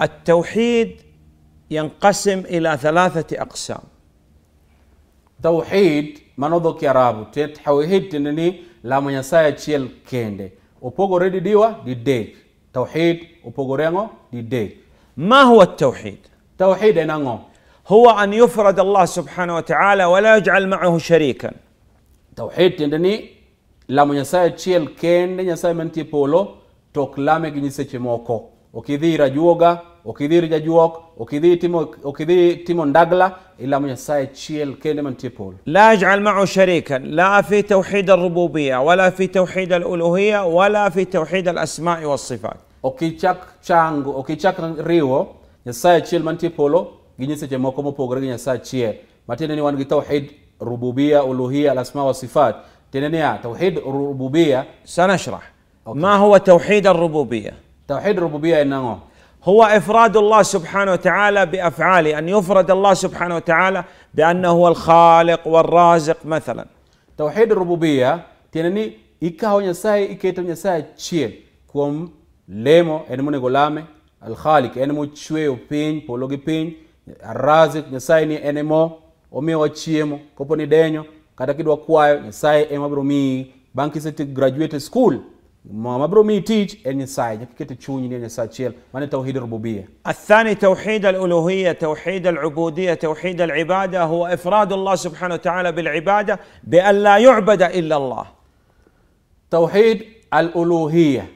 التوحيد ينقسم الى ثلاثه اقسام توحيد منوضك يا رب توحيد تنني لا منسى تشيل كندي وبوغوري دي ديوا دي ديك توحيد وبوغوريانو دي ديك ما هو التوحيد توحيد انانو هو ان يفرد الله سبحانه وتعالى ولا يجعل معه شريكا توحيد تنني لا منسى تشيل كندي نسى من تي بولو توكلامي جنسيتي موكو ukidhi juoga ukidhi ir jajuok ukidhi timo ukidhi timo ndagla ilamo nyasaye chiel kende mantie la ajal mau sharikan la fi tawhid alrububiya wala fi tawhid al aluluhiya wala fi tawhid al-asmai wa sifat okichak chango okichak riwo nyasaye chiel mantie ginyese gi nyiseche moko mopogore gi nyasaye chiel matiende ni wan gi tawhid rububiya uluhiya alasma wasifat tiende niya tawhid rububiya sanashrah ما هو توحيد الربوبيه توحيد الربوبية إنه هو إفراد الله سبحانه وتعالى بأفعاله أن يفرد الله سبحانه وتعالى بأنه هو الخالق والرازق مثلا توحيد الربوبية تنني إكا هو نساي إكا نساي تشي كوم ليمو إنمون غلامي الخالق إنمو تشويو بين بولوغي بين الرازق نساي ني إنمو omiyowa chiemo kopo ni denyo kata kidwa kwayo nyasaye ema biro miyi bang' kisegraduate school برومي ميتيج ان يساعد كت تشوني ان يساعد ما توحيد الربوبيه الثاني توحيد الالوهيه توحيد العبوديه توحيد العباده هو افراد الله سبحانه وتعالى بالعباده بان لا يعبد الا الله توحيد الالوهيه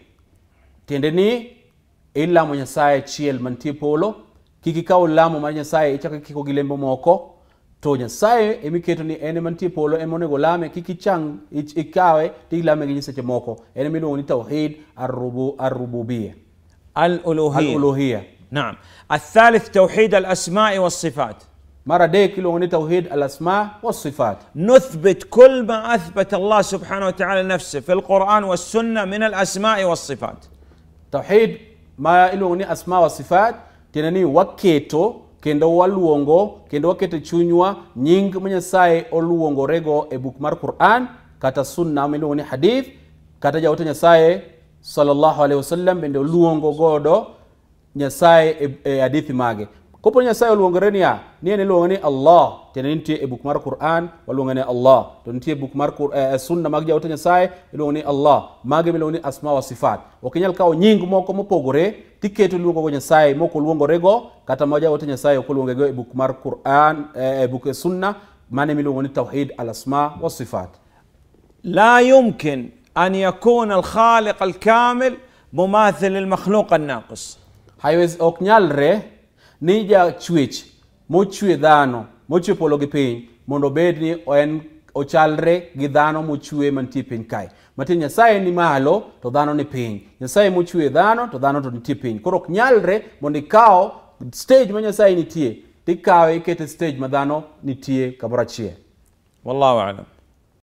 تندني الا من يساعد شيل من بولو kikikaw lamo لامو من ichako إتشاك gi lembe موكو to nyasaye emiketo ni en mantie polo emonego lame kik ichang ikawe tilame gi nyiseche moko en miluongo ni tauhid arrububia aluluhia naam athalith tauhid alasmai walsifat مرة ديك لون توحيد الأسماء والصفات نثبت كل ما أثبت الله سبحانه وتعالى لنفسه في القرآن والسنة من الأسماء والصفات توحيد ما لون أسماء والصفات تنني waketo kendo waluongo kendo wakete chunywa nying manyasaye oluongorego e buk mar quran kata sunna miluongo ni hadith kata jaote nyasaye sallallahu alaihi wasallam bende oluongo godo nyasaye e, e hadithi mage kopo nyasaye oluongore niya ni en iluonge ni allah tiende nitie e buk mar quran waluonge ni allah to nitie buk mar eh, sunna mag jaote nyasaye iluongo ni allah mage miluongo ni asma wa sifat ok inyal kawo nying moko mopogore tiketo iluongogo nyasaye mok oluongorego kata ma jaote nyasaye ok oluongego e buk mar quran eh, e buk sunna mane miluongo ni tawhid al asma wa sifat لا يمكن أن يكون الخالق الكامل مماثل للمخلوق الناقص هايوز أوكنيال ري ni jachwech mochwe dhano mochwe polo gi piny mondo obed ni en ochalre gi dhano mochwe mantie piny kae matin nyasaye ni malo to dhano ni piny nyasaye mochwe dhano to dhano to nitie piny koro ok nyalre mondo ikaw stage ma nyasaye nitie tikawe ikete stage ma dhano nitie kamoro achiel wallahu alam